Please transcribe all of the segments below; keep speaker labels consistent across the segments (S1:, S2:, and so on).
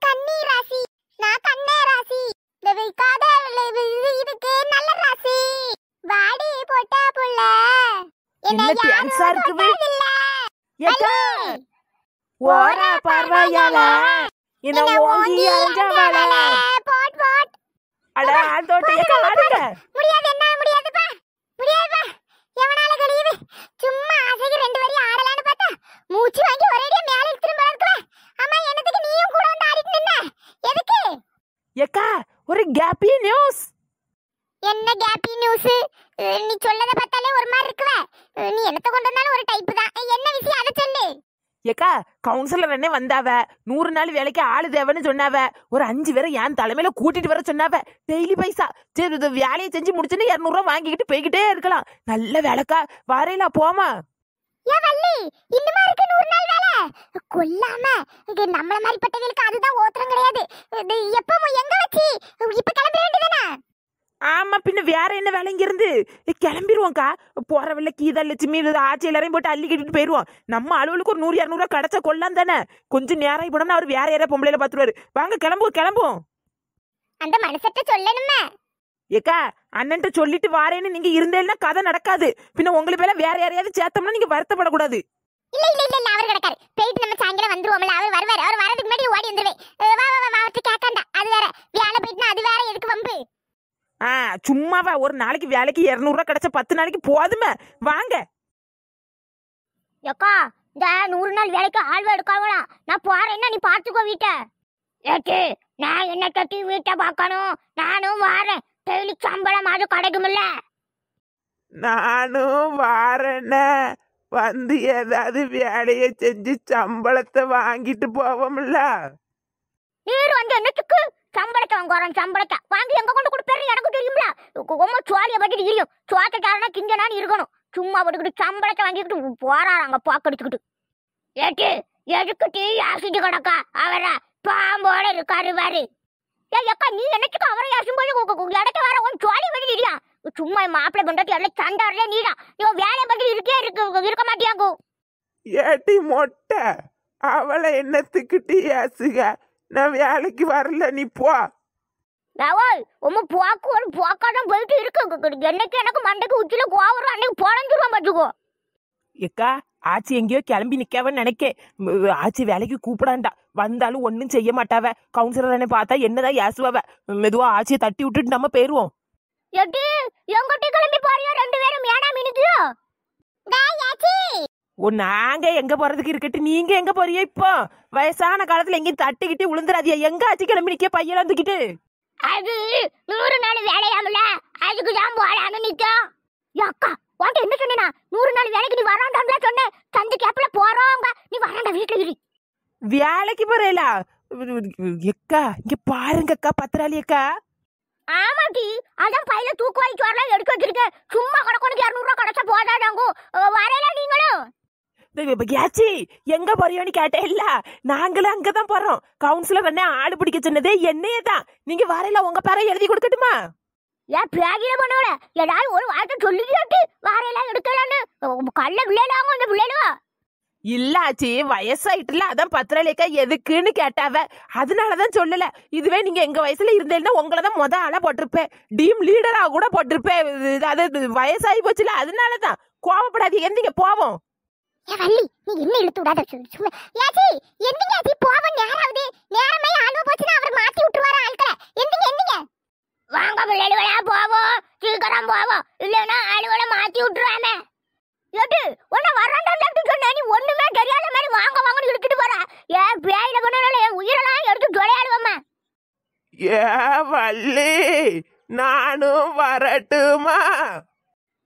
S1: நான் ராசி நான் கண்ணே ராசி இந்த வைக்காத இதுக்கு நல்ல ராசி வாடி போட்ட புள்ள என்ன டான்ஸா
S2: இருக்குது ஏட்டா ஓர பார்வையால
S1: என்ன ஓங்கி அஞ்சவள
S2: போட் அட ஆட்டோட்டே காடுங்க கவுன்சிலர் அண்ணே வந்தாவ நூறு நாள் வேலைக்கு ஆளு தேவைன்னு சொன்னாவ ஒரு அஞ்சு பேரை என் தலைமையில கூட்டிட்டு வர சொன்னாவ டெய்லி பைசா சரி இது வேலையை செஞ்சு முடிச்சுன்னு இரநூறுவா வாங்கிக்கிட்டு போய்கிட்டே இருக்கலாம் நல்ல வேலைக்கா வரையில போமா ஏன் வள்ளி இன்னுமா இருக்கு நூறு நாள் வேலை கொல்லாம இது நம்மள மாதிரி பட்டவங்களுக்கு அதுதான் ஓத்திரம் கிடையாது எப்போ எங்க வச்சு இப்ப கிளம்ப வேண்டியதானே ஆமா பின்ன வேற என்ன வேலை இருந்து கிளம்பிடுவோம்க்கா போறவில்ல கீதா லட்சுமி ஆட்சி எல்லாரையும் போட்டு அள்ளி கட்டிட்டு போயிடுவோம் நம்ம அளவுக்கு ஒரு நூறு இரநூறுவா கிடைச்ச கொள்ளலாம் தானே கொஞ்சம் நேரம் போனோம்னா அவர் வேற யாரையா பொம்பளையில பாத்துருவாரு வாங்க கிளம்புவோம் கிளம்புவோம் அந்த மனசட்ட சொல்லணுமே ஏக்கா அண்ணன்ட்ட சொல்லிட்டு வாரேன்னு நீங்க இருந்தேன்னா கதை நடக்காது பின்ன உங்களுக்கு பேர வேற யாரையாவது சேர்த்தோம்னா நீங்க வருத்தப்படக்கூடாது
S1: இல்ல இல்ல இல்ல அவர் கிடக்காரு போயிட்டு நம்ம சாயங்காலம் வந்துருவோம்ல அவர் வருவார் அவர் வரதுக்கு முன்னாடி ஓடி வந்துருவேன் வா வா வா கேட்காண்டா அது வேற வேலை போயிட்டுனா அது வேற எதுக்கு வம்பு
S2: ஆ சும்மாவா ஒரு நாளைக்கு வேலைக்கு இரநூறுவா கிடைச்ச பத்து நாளைக்கு போதுமே வாங்க
S3: ஏக்கா இந்த நூறு நாள் வேலைக்கு ஆள் எடுக்கலாம் நான் போறேன்னா நீ பார்த்துக்கோ வீட்டை ஏட்டு நான் என்ன கட்டி வீட்டை பார்க்கணும் நானும் வாரேன் டெய்லி சம்பளம் அது கிடைக்குமில்ல
S1: நானும் வாரேன்ன வந்து ஏதாவது வேலையை செஞ்சு சம்பளத்தை வாங்கிட்டு போவோம்ல
S3: நீர் வந்து குரங்கு சம்பளத்தை வாங்கி எங்க கொண்டு கொடுப்பேரு எனக்கு தெரியும்ல ரொம்ப சோழிய பட்டிட்டு இரியும் சோத்தக்காரனா கிஞ்சனான்னு இருக்கணும் சும்மா போட்டுக்கிட்டு சம்பளத்தை வாங்கிக்கிட்டு போறாங்க பாக்கடிச்சுக்கிட்டு ஏட்டு எதுக்கு டீ ஆசிட்டு கிடக்கா அவரை பாம்போட இருக்காரு பாரு ஏ அக்கா நீ என்னச்சுக்கு அவரை போய் இடத்த வர உன் சோழி பட்டிட்டு இரியா சும்மா மாப்பிள்ளை பண்றது எல்லாம் சண்டை வரல நீதான் இவன் வேலையை பற்றி இருக்கே இருக்கு இருக்க மாட்டியாக்கும்
S1: ஏட்டி மொட்டை அவளை என்னத்துக்கிட்டு ஏசுக நான் வேலைக்கு வரல நீ போ
S3: நவால் உம போக்கு ஒரு போக்காதான் போயிட்டு இருக்கு என்னைக்கு எனக்கு மண்டைக்கு உச்சில கோவரம் அன்னைக்கு பொழஞ்சிருவோம் பார்த்துக்கோ
S2: ஏக்கா ஆச்சி எங்கேயோ கிளம்பி நிக்கவன் நினைக்க ஆச்சி வேலைக்கு கூப்பிடாண்டா வந்தாலும் ஒன்றும் செய்ய மாட்டாவ கவுன்சிலர் என்ன பார்த்தா என்னதான் ஏசுவாவ மெதுவா ஆச்சியை தட்டி விட்டுட்டு நம்ம போயிருவோம்
S3: எட்டி எங்கட்டி கிளம்பி போறியோ ரெண்டு பேரும் ஏனா மினிக்கியோ
S2: ஓ நாங்க எங்க போறதுக்கு இருக்கட்டு நீங்க எங்க போறியோ இப்போ வயசான காலத்துல எங்கேயும் தட்டிக்கிட்டு விழுந்துடாதியா எங்க ஆச்சி கிளம்பி நிக்க பையன் வந்துக்கிட்டு
S3: அது நூறு நாள் வேலையாமல அதுக்கு தான் போடாம நிக்கோ அக்கா உன்ட்ட என்ன சொன்னேனா நூறு நாள் வேலைக்கு நீ வராண்டாம்ல சொன்னேன் சந்தைக்கு எப்பல போறோங்க நீ வராண்டா வீட்டுல இரு
S2: வேலைக்கு போறேல எக்கா இங்க பாருங்க அக்கா பத்திராளி அக்கா
S3: ஆமாட்டி அதான் பையில தூக்கு வாங்கி வரலாம் எடுக்க வச்சிருக்கேன் சும்மா கிடக்கணுக்கு இரநூறுவா கிடச்சா போதாதாங்க வரையில நீங்களும்
S2: கேச்சி எங்க போறியோன்னு கேட்டேன் இல்ல நாங்களும் அங்கதான் போறோம் கவுன்சிலர் என்ன ஆடு பிடிக்க சொன்னதே என்னையே தான் நீங்க வரையில உங்க பேர எழுதி கொடுக்கட்டுமா ஏன் வாரையெல்லாம் எடுக்கலான்னு விளையாடுவா அதான் எதுக்குன்னு கேட்டாவ இதுவே போட்டிருப்பேன் டீம் கூட போட்டிருப்பேன் அது கோவப்படாதீங்க போவோம் ஏ வள்ளி நீ என்ன இழுத்து விடாத சும்மா யாச்சி எந்திங்க யாச்சி போவோம் நேராவது
S1: நேரமே ஆளு போச்சுன்னா அவர் மாத்தி விட்டுருவாரு ஆட்களை எந்திங்க எந்திங்க வாங்க பிள்ளைகளா போவோம்
S3: சீக்கிரம் போவோம் இல்லைன்னா ஆளுகளை மாத்தி விட்டுருவாமே எட்டு உன்னை வராண்டான்னு சொன்னா நீ ஒண்ணுமே தெரியாத மாதிரி வாங்க வாங்கன்னு இழுத்துட்டு போற ஏன் பேயில கொண்டால என் உயிரெல்லாம் எடுத்து தொலையாடுவோம்மா
S1: ஏ வள்ளி நானும்
S3: வரட்டுமா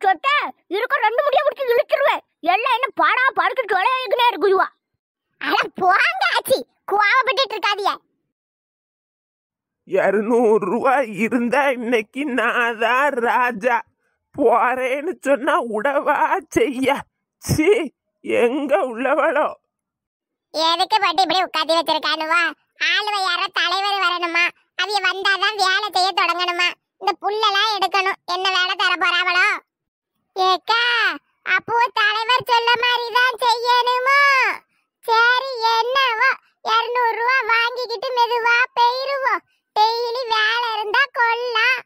S3: சொட்ட இருக்க ரெண்டு முடிய முடிச்சு இழுத்துருவேன் எல்லாம் என்ன பாடா படுத்துட்டு விளையாடிக்கிட்டே இருக்குதுவா அட போங்க ஆச்சி கோவப்பட்டு இருக்காதிய
S2: இருநூறு ரூபா இருந்தா இன்னைக்கு நான் ராஜா போறேன்னு சொன்னா உடவா செய்ய சி எங்க உள்ளவளோ
S1: எதுக்கு பட்டு இப்படி உட்காந்து வச்சிருக்கானுவா ஆளுவை யாரோ தலைவர் வரணுமா அவங்க வந்தாதான் வேலை செய்ய தொடங்கணுமா இந்த புல்லெல்லாம் எடுக்கணும் என்ன வேலை தர போறாவளோ ஏக்கா அப்போ தலைவர் சொல்ல மாதிரி தான் செய்யணுமா சரி என்னவோ இரநூறுவா வாங்கிக்கிட்டு மெதுவா போயிருவோம் டெய்லி வேலை இருந்தா கொல்லாம்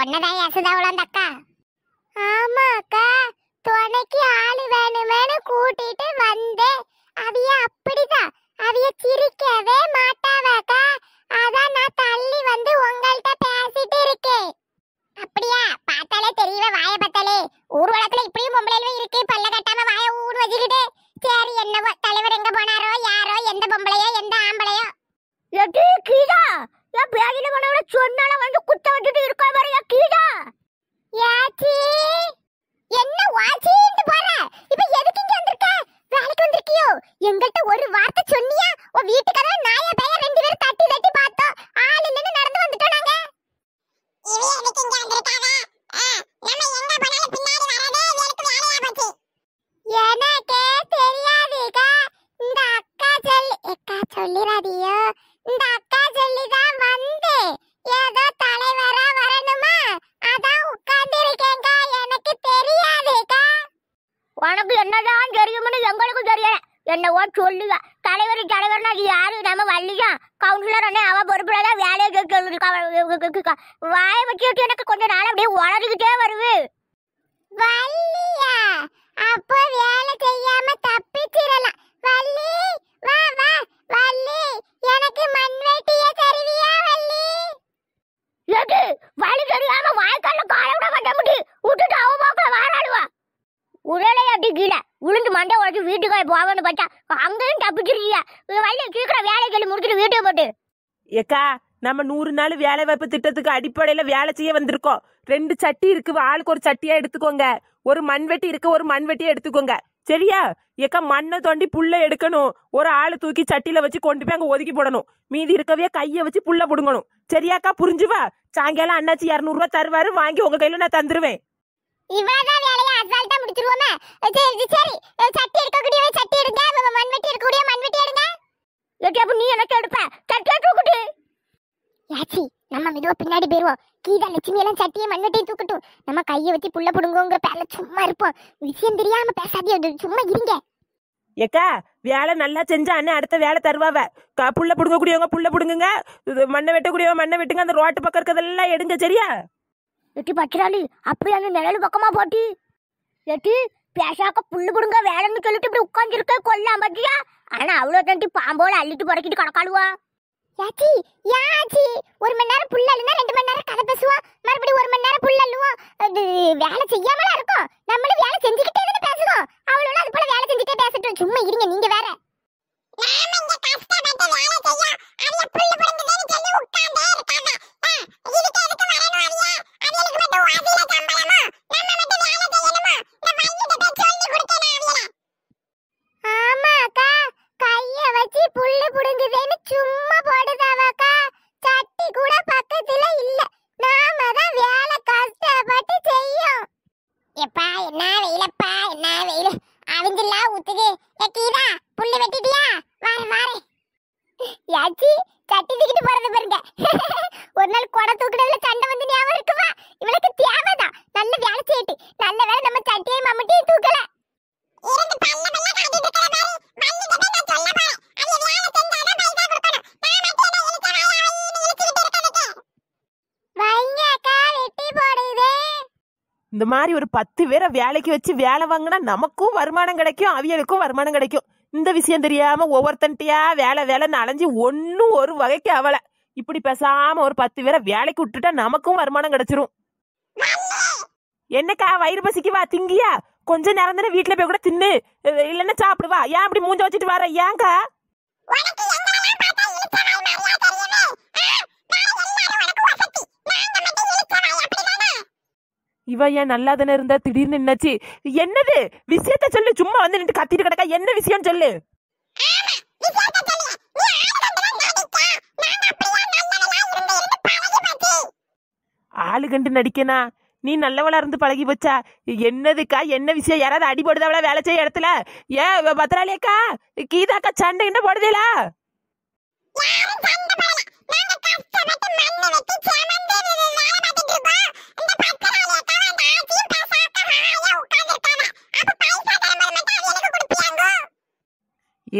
S1: ஒன்னதான் யசுதா உள்ள அக்கா ஆமா அக்கா துணைக்கு ஆளு வேணுமேனு கூட்டிட்டு வந்தேன் அவிய அப்படிதான் அவிய சிரிக்கவே மாட்டாவக்கா அதான் நான் தள்ளி வந்து உங்கள்கிட்ட பேசிட்டு இருக்கேன் அப்படியா பார்த்தாலே தெரியல வாய பார்த்தாலே ஊர்வலத்துல இப்படியும் பொம்பளையிலும் இருக்கு பல்ல கட்டாம வாய ஊர் வச்சுக்கிட்டு சரி என்ன
S3: கவுன்சிலர் அண்ணே அவ பொறுப்புல வேலையை வாய வச்சு வச்சு எனக்கு கொஞ்ச நாள் அப்படியே உளறிக்கிட்டே வருது
S1: வள்ளியா அப்போ வேலை செய்யாம தப்பிச்சிடலாம் வள்ளி வா வா வள்ளி எனக்கு மண்வெட்டிய தருவியா வள்ளி
S3: எது வழி தெரியாம வாய்க்கால கால விட மாட்டேன் விட்டுட்டு அவ போக்கில் வாராடுவா உடலை அப்படி கீழே விழுந்து மண்டை உடச்சு வீட்டுக்கு போகணும்னு பார்த்தா அங்கேயும்
S2: தப்பிச்சிருக்கீங்க வழியை சீக்கிரம் வேலை கேள்வி முடிச்சுட்டு வீட்டுக்கு போட்டு ஏக்கா நம்ம நூறு நாள் வேலை வாய்ப்பு திட்டத்துக்கு அடிப்படையில வேலை செய்ய வந்திருக்கோம் ரெண்டு சட்டி இருக்கு ஆளுக்கு ஒரு சட்டியா எடுத்துக்கோங்க ஒரு மண்வெட்டி இருக்கு ஒரு மண்வெட்டியா எடுத்துக்கோங்க சரியா ஏக்கா மண்ணை தோண்டி புல்ல எடுக்கணும் ஒரு ஆளு தூக்கி சட்டியில வச்சு கொண்டு போய் அங்க ஒதுக்கி போடணும் மீதி இருக்கவே கையை வச்சு புல்ல புடுங்கணும் சரியாக்கா புரிஞ்சுவா சாயங்காலம் அண்ணாச்சி இரநூறுவா தருவாரு வாங்கி உங்க கையில நான் தந்துருவேன்
S1: சரி சட்டி எடுக்க கூடியவே சட்டி எடுங்க மண்வெட்டி எடுக்க கூடிய
S3: மண்வெட்டி எடுங்க ஏட்டி அப்ப நீ எனக்கு எடுப்ப சட்டியை தூக்குட்டு
S2: யாச்சி
S1: நம்ம மெதுவா பின்னாடி போயிருவோம் கீதா லட்சுமி எல்லாம் சட்டியை மண்வெட்டியும் தூக்கட்டும் நம்ம கையை வச்சு புள்ள புடுங்கோங்கிற பேர்ல
S2: சும்மா இருப்போம் விஷயம் தெரியாம பேசாதே சும்மா இருங்க ஏக்கா வேலை நல்லா செஞ்சா அண்ணன் அடுத்த வேலை தருவாவ புள்ள பிடுங்க கூடியவங்க புள்ள பிடுங்குங்க மண்ணை வெட்டக்கூடியவங்க மண்ணை வெட்டுங்க அந்த ரோட்டு பக்கம் இருக்கிறதெல்லாம் எடுங்க சரியா எட்டி
S3: பத்திராளி அப்படியே அந்த நிழல் பக்கமா போட்டி ஏட்டி பேசாக்க புல்லு புடுங்க வேலைன்னு சொல்லிட்டு இப்படி உட்காந்துருக்க கொல்லாம் பாத்தியா ஆனா அவ்வளோ தண்டி பாம்போல அள்ளிட்டு புறக்கிட்டு கடக்காளுவா ஏட்டி யாச்சி ஒரு மணி
S1: நேரம் புல்லு அழுந்தா ரெண்டு மணி நேரம் கதை பேசுவா மறுபடியும் ஒரு மணி நேரம் புல்லு அள்ளுவோம் வேலை செய்யாம
S2: இந்த மாதிரி ஒரு பத்து பேரை வேலைக்கு வச்சு வேலை வாங்கினா நமக்கும் வருமானம் கிடைக்கும் அவியலுக்கும் வருமானம் கிடைக்கும் இந்த விஷயம் தெரியாம ஒவ்வொருத்தன்ட்டியா வேலை வேலைன்னு அலைஞ்சு ஒன்னும் ஒரு வகைக்கு அவளை இப்படி பேசாம ஒரு பத்து பேரை வேலைக்கு விட்டுட்டா நமக்கும் வருமானம் கிடைச்சிரும் என்னக்கா வயிறு வா திங்கியா கொஞ்ச நேரம் தானே வீட்டுல போய் கூட தின்னு இல்லன்னா சாப்பிடுவா ஏன் அப்படி மூஞ்ச வச்சுட்டு வர ஏங்கா இவ ஏன் நல்லா தானே இருந்தா திடீர்னு என்னாச்சு என்னது விஷயத்த சொல்லு சும்மா வந்து நின்று கத்திட்டு கிடக்கா என்ன விஷயம் சொல்லு ஆளு கண்டு நடிக்கனா நீ நல்லவளா இருந்து பழகி போச்சா என்னதுக்கா என்ன விஷயம் யாராவது அடிபடுதாவளா வேலை செய்ய இடத்துல ஏ பத்ராலியக்கா கீதாக்கா சண்டை என்ன போடுதீலா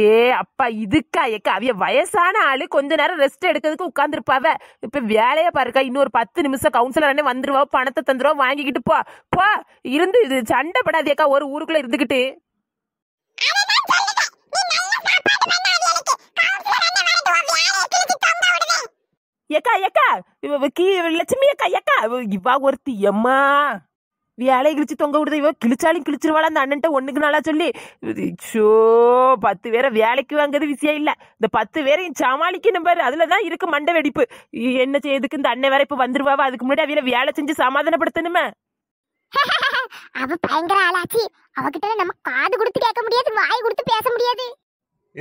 S2: ஏ அப்பா இதுக்கா ஏக்கா அவைய வயசான ஆளு கொஞ்ச நேரம் ரெஸ்ட் எடுக்கிறதுக்கு உட்காந்துருப்பாவ இப்ப வேலையை பாருக்கா இன்னொரு பத்து நிமிஷம் கவுன்சிலர் அண்ணே வந்துருவா பணத்தை தந்துருவா வாங்கிக்கிட்டு போ போ இருந்து இது சண்டை படாதேக்கா ஒரு ஊருக்குள்ள இருந்துகிட்டு ஏக்கா ஏக்கா லட்சுமி ஏக்கா ஏக்கா இவா ஒருத்தி எம்மா வேலையை கிழிச்சு தொங்க விடுது இவன் கிழிச்சாலும் கிழிச்சிருவாள் அந்த அண்ணன்ட்ட ஒன்றுக்கு நாளா சொல்லி ஷோ பத்து பேரை வேலைக்கு வாங்குறது விஷயம் இல்லை இந்த பத்து பேரையும் சமாளிக்கணும் பாரு அதில் தான் இருக்கு மண்டை வெடிப்பு என்ன செய்யுதுக்கு இந்த அண்ணன் வேற இப்போ வந்துருவாவா அதுக்கு முன்னாடி அவையில வேலை செஞ்சு சமாதானப்படுத்தணுமே அவ பயங்கர ஆளாச்சு அவகிட்ட நம்ம காது கொடுத்து கேட்க முடியாது வாய் கொடுத்து பேச முடியாது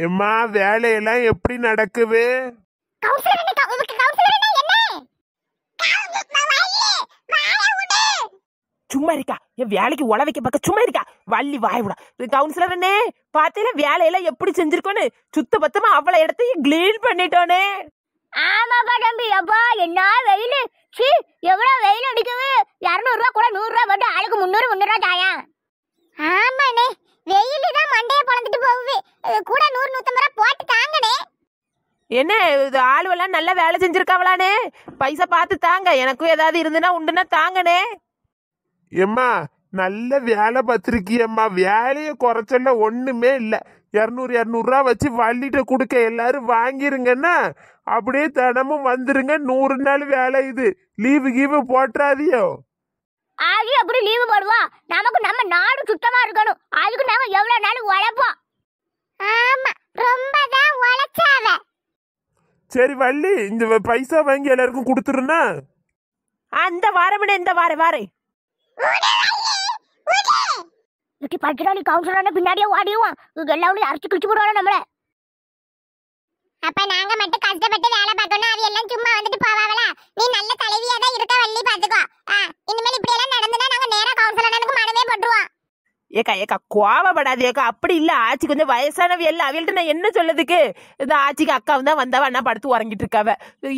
S2: எம்மா வேலையெல்லாம் எப்படி நடக்குது கவுன்சிலர் சும்மா இருக்கா என் வேலைக்கு உழ வைக்க பார்க்க சும்மா இருக்கா வள்ளி வாய் விடா கவுன்சிலர் அண்ணே பார்த்தீங்க வேலையெல்லாம் எப்படி செஞ்சிருக்கோன்னு சுத்த பத்தமா அவ்வளோ இடத்தையும் கிளீன் பண்ணிட்டோனே
S3: ஆமாப்பா தம்பி அப்பா என்ன வெயில் சி எவ்வளோ வெயில் அடிக்குது இரநூறுவா கூட நூறுரூவா போட்டு ஆளுக்கு முந்நூறு முந்நூறுவா தாயா ஆமாண்ணே வெயில் தான் மண்டையை பிறந்துட்டு போகுது கூட நூறு நூற்றம்பது
S2: ரூபா போட்டு தாங்கண்ணே என்ன இது ஆளுவெல்லாம் நல்லா வேலை செஞ்சிருக்காவளானே பைசா பார்த்து தாங்க எனக்கும் ஏதாவது இருந்துன்னா உண்டுன்னா தாங்கண்ணே
S1: ஏம்மா நல்ல
S2: வேலை பார்த்துருக்கியம்மா வேலையை குறைச்சல ஒன்றுமே இல்லை இரநூறு இரநூறுவா வச்சு வள்ளிட்ட கொடுக்க எல்லாரும் வாங்கிருங்கன்னா அப்படியே தினமும் வந்துருங்க நூறு நாள் வேலை இது லீவு கீவு போட்டுறாதியோ
S3: ஆகி அப்படி லீவு போடுவோம் நமக்கு நம்ம நாடு சுத்தமா இருக்கணும் அதுக்கு நாம எவ்வளவு நாள் உழைப்போம் ஆமா ரொம்ப தான் உழைச்சாவ
S2: சரி வள்ளி இந்த பைசா வாங்கி எல்லாருக்கும் கொடுத்துருனா அந்த வாரமனே இந்த வார வாரேன்
S3: இக்கி பஜ்ராலி கவுன்சிலரான பின்னாடியே ஓடிடுவான் எல்லாரும் அரைச்சு கிழிச்சு போடுவாங்க நம்மள
S1: அப்ப நாங்க மட்டும் கஷ்டப்பட்டு வேலை பார்க்கணும் அது எல்லாம் சும்மா வந்துட்டு போவாங்கள நீ நல்ல தலைவியா தான் இருக்க வள்ளி பாத்துக்கோ இனிமேல் இப்படி எல்லாம் நடந்துனா நாங்க நேரா கவுன்சிலரனுக்கு மனமே
S2: போட்டுருவோம் ஏக்கா ஏக்கா கோவப்படாது ஏக்கா அப்படி இல்லை ஆச்சி கொஞ்சம் வயசானவ எல்லாம் அவள்கிட்ட நான் என்ன சொல்லதுக்கு இந்த ஆச்சிக்கு அக்காவும் தான் வந்தாவ அண்ணா படுத்து உறங்கிட்டு இருக்காவ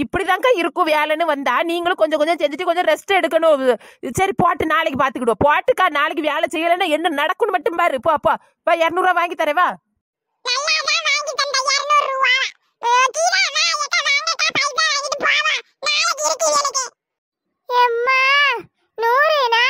S2: இப்படிதான்க்கா இருக்கும் வேலைன்னு வந்தா நீங்களும் கொஞ்சம் கொஞ்சம் செஞ்சுட்டு கொஞ்சம் ரெஸ்ட் எடுக்கணும் சரி போட்டு நாளைக்கு பார்த்துக்கிடுவோம் போட்டுக்கா நாளைக்கு வேலை செய்யலைன்னா என்ன நடக்கணும் மட்டும் பாரு இப்போ அப்போ வா இரநூறுவா வாங்கி தரவா
S1: நூறுனா